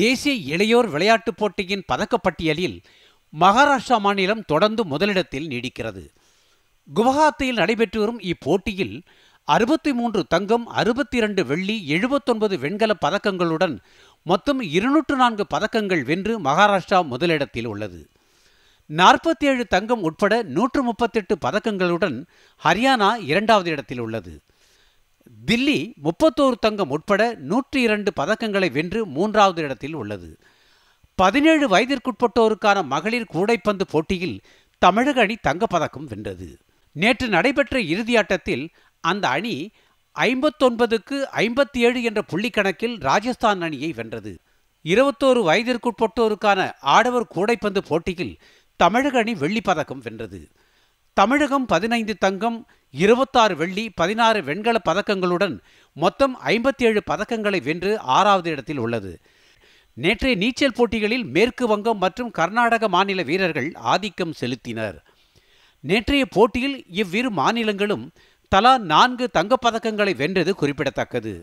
தேசிய இளையோர் விளையாட்டுப் போட்டியின் பதக்கப்பட்டியலில் மகாராஷ்டிரா மாநிலம் தொடர்ந்து முதலிடத்தில் நீடிக்கிறது குவஹாத்தியில் நடைபெற்று வரும் இப்போட்டியில் அறுபத்தி மூன்று தங்கம் அறுபத்தி இரண்டு வெள்ளி எழுபத்தொன்பது வெண்கல பதக்கங்களுடன் மொத்தம் இருநூற்று நான்கு பதக்கங்கள் வென்று மகாராஷ்டிரா முதலிடத்தில் உள்ளது நாற்பத்தி ஏழு தங்கம் உட்பட நூற்று முப்பத்தெட்டு பதக்கங்களுடன் ஹரியானா இரண்டாவது இடத்தில் உள்ளது தில்லி முப்பத்தோரு தங்கம் உட்பட நூற்றி இரண்டு பதக்கங்களை வென்று மூன்றாவது இடத்தில் உள்ளது பதினேழு வயதிற்குட்பட்டோருக்கான மகளிர் கூடைப்பந்து போட்டியில் தமிழக அணி தங்கப்பதக்கம் வென்றது நேற்று நடைபெற்ற இறுதியாட்டத்தில் அந்த அணி ஐம்பத்தொன்பதுக்கு ஐம்பத்தி ஏழு என்ற புள்ளி கணக்கில் ராஜஸ்தான் அணியை வென்றது இருபத்தோரு வயதிற்குட்பட்டோருக்கான ஆடவர் கூடைப்பந்து போட்டியில் தமிழக அணி வெள்ளிப்பதக்கம் வென்றது தமிழகம் பதினைந்து தங்கம் இருபத்தாறு வெள்ளி பதினாறு வெண்கல பதக்கங்களுடன் மொத்தம் ஐம்பத்தி ஏழு பதக்கங்களை வென்று ஆறாவது இடத்தில் உள்ளது நேற்றைய நீச்சல் போட்டிகளில் மேற்கு வங்கம் மற்றும் கர்நாடக மாநில வீரர்கள் ஆதிக்கம் செலுத்தினர் நேற்றைய போட்டியில் இவ்விரு மாநிலங்களும் தலா நான்கு தங்கப்பதக்கங்களை வென்றது குறிப்பிடத்தக்கது